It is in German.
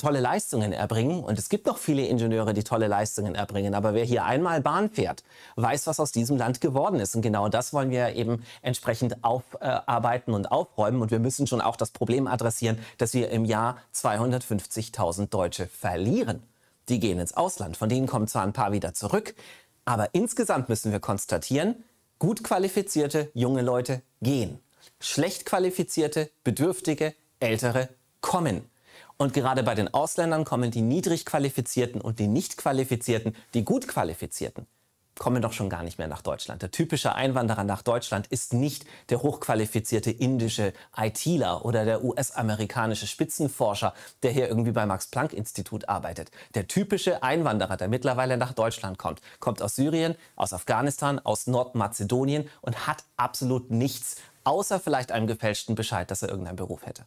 tolle Leistungen erbringen. Und es gibt noch viele Ingenieure, die tolle Leistungen erbringen. Aber wer hier einmal Bahn fährt, weiß, was aus diesem Land geworden ist. Und genau das wollen wir eben entsprechend aufarbeiten und aufräumen. Und wir müssen schon auch das Problem adressieren, dass wir im Jahr 250.000 Deutsche verlieren. Die gehen ins Ausland. Von denen kommen zwar ein paar wieder zurück. Aber insgesamt müssen wir konstatieren, gut qualifizierte junge Leute gehen. Schlecht qualifizierte, bedürftige, ältere kommen. Und gerade bei den Ausländern kommen die niedrig qualifizierten und die nicht qualifizierten, die gut qualifizierten, kommen doch schon gar nicht mehr nach Deutschland. Der typische Einwanderer nach Deutschland ist nicht der hochqualifizierte indische ITler oder der US-amerikanische Spitzenforscher, der hier irgendwie beim Max-Planck-Institut arbeitet. Der typische Einwanderer, der mittlerweile nach Deutschland kommt, kommt aus Syrien, aus Afghanistan, aus Nordmazedonien und hat absolut nichts, außer vielleicht einem gefälschten Bescheid, dass er irgendeinen Beruf hätte.